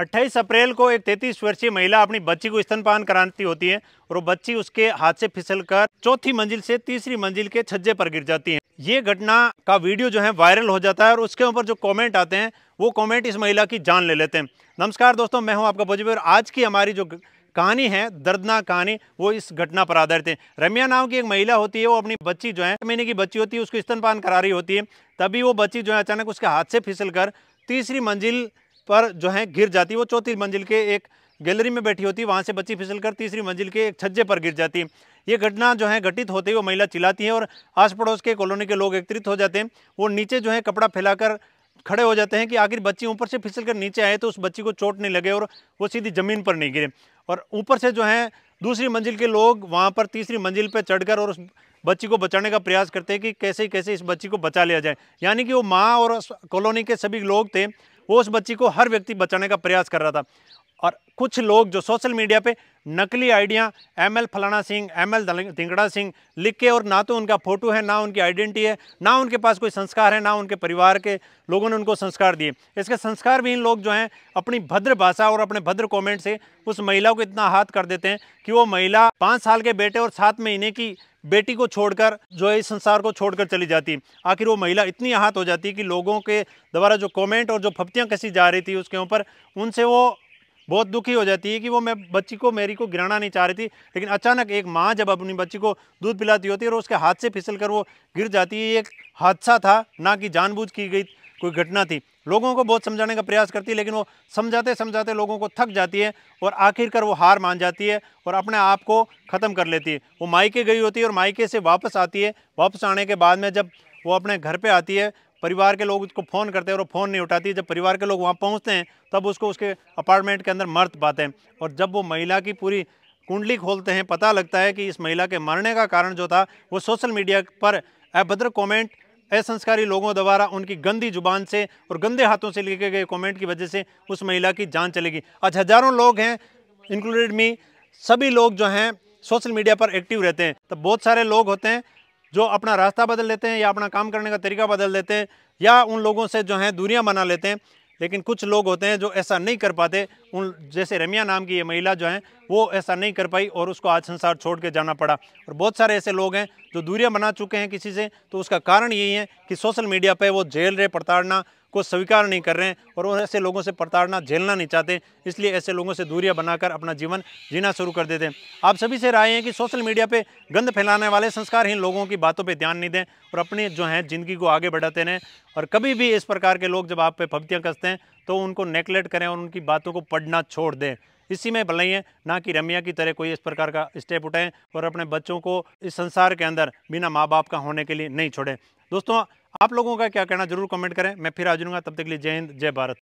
28 अप्रैल को एक 33 वर्षीय महिला अपनी बच्ची को स्तनपान कराती होती है और वो बच्ची उसके हाथ से फिसलकर चौथी मंजिल से तीसरी मंजिल के छज्जे पर गिर जाती है ये घटना का वीडियो जो है वायरल हो जाता है और उसके ऊपर जो कमेंट आते हैं वो कमेंट इस महिला की जान ले लेते हैं नमस्कार दोस्तों मैं हूँ आपका भोजपुर आज की हमारी जो कहानी है दर्दनाक कहानी वो इस घटना पर आधारित है रमिया नाम की एक महिला होती है वो अपनी बच्ची जो है महीने की बच्ची होती है उसको स्तनपान करा रही होती है तभी वो बच्ची जो है अचानक उसके हाथ से फिसल कर तीसरी मंजिल पर जो है गिर जाती वो चौथी मंजिल के एक गैलरी में बैठी होती वहाँ से बच्ची फिसल कर तीसरी मंजिल के एक छज्जे पर गिर जाती ये घटना जो है घटित होते ही वो महिला चिल्लाती है और आस पड़ोस के कॉलोनी के लोग एकत्रित हो जाते हैं वो नीचे जो है कपड़ा फैलाकर खड़े हो जाते हैं कि आखिर बच्ची ऊपर से फिसल कर नीचे आए तो उस बच्ची को चोट नहीं लगे और वो सीधी ज़मीन पर नहीं गिरे और ऊपर से जो है दूसरी मंजिल के लोग वहाँ पर तीसरी मंजिल पर चढ़कर और उस बच्ची को बचाने का प्रयास करते हैं कि कैसे कैसे इस बच्ची को बचा लिया जाए यानी कि वो माँ और कॉलोनी के सभी लोग थे वो उस बच्ची को हर व्यक्ति बचाने का प्रयास कर रहा था और कुछ लोग जो सोशल मीडिया पे नकली आइडियाँ एम एल फलाना सिंह एम एल धिंगड़ा सिंह लिख के और ना तो उनका फ़ोटो है ना उनकी आइडेंटिटी है ना उनके पास कोई संस्कार है ना उनके परिवार के लोगों ने उनको संस्कार दिए इसके संस्कार भी इन लोग जो हैं अपनी भद्र भाषा और अपने भद्र कॉमेंट से उस महिला को इतना हाथ कर देते हैं कि वो महिला पाँच साल के बेटे और सात महीने की बेटी को छोड़कर जो है इस संसार को छोड़कर चली जाती आखिर वो महिला इतनी आहत हो जाती कि लोगों के द्वारा जो कमेंट और जो फप्तियाँ कसी जा रही थी उसके ऊपर उनसे वो बहुत दुखी हो जाती है कि वो मैं बच्ची को मेरी को गिराना नहीं चाह रही थी लेकिन अचानक एक माँ जब अपनी बच्ची को दूध पिलाती होती है और उसके हाथ से फिसल कर वो गिर जाती है ये एक हादसा था ना कि जानबूझ की गई कोई घटना थी लोगों को बहुत समझाने का प्रयास करती है लेकिन वो समझाते समझाते लोगों को थक जाती है और आखिरकार वो हार मान जाती है और अपने आप को ख़त्म कर लेती है वो मायके गई होती है और मायके से वापस आती है वापस आने के बाद में जब वो अपने घर पर आती है परिवार के लोग उसको फ़ोन करते हैं और वो फ़ोन नहीं उठाती जब परिवार के लोग वहाँ पहुँचते हैं तब उसको उसके अपार्टमेंट के अंदर मर्द पाते हैं और जब वो महिला की पूरी कुंडली खोलते हैं पता लगता है कि इस महिला के मरने का कारण जो था वो सोशल मीडिया पर अभद्र कमेंट असंस्कारी लोगों द्वारा उनकी गंदी जुबान से और गंदे हाथों से लिखे गए कमेंट की वजह से उस महिला की जान चलेगी आज हज़ारों लोग हैं इंक्लूडेड मी सभी लोग जो हैं सोशल मीडिया पर एक्टिव रहते हैं तो बहुत सारे लोग होते हैं जो अपना रास्ता बदल लेते हैं या अपना काम करने का तरीका बदल देते हैं या उन लोगों से जो हैं दूरियाँ बना लेते हैं लेकिन कुछ लोग होते हैं जो ऐसा नहीं कर पाते उन जैसे रमिया नाम की ये महिला जो है वो ऐसा नहीं कर पाई और उसको आज संसार छोड़ के जाना पड़ा और बहुत सारे ऐसे लोग हैं जो दूरियाँ बना चुके हैं किसी से तो उसका कारण यही है कि सोशल मीडिया पर वो जेल रहे प्रताड़ना को स्वीकार नहीं कर रहे हैं और ऐसे लोगों से प्रताड़ना झेलना नहीं चाहते इसलिए ऐसे लोगों से दूरियाँ बनाकर अपना जीवन जीना शुरू कर देते हैं आप सभी से राय है कि सोशल मीडिया पर गंद फैलाने वाले संस्कारहीन लोगों की बातों पर ध्यान नहीं दें और अपनी जो है ज़िंदगी को आगे बढ़ाते रहें और कभी भी इस प्रकार के लोग जब आप पे फब्तियाँ कसते हैं तो उनको नेकलेट करें और उनकी बातों को पढ़ना छोड़ दें इसी में भलाई है ना कि रमिया की तरह कोई इस प्रकार का स्टेप उठाएं और अपने बच्चों को इस संसार के अंदर बिना माँ बाप का होने के लिए नहीं छोड़ें दोस्तों आप लोगों का क्या कहना जरूर कमेंट करें मैं फिर आ जाऊँगा तब तक के लिए जय हिंद जय भारत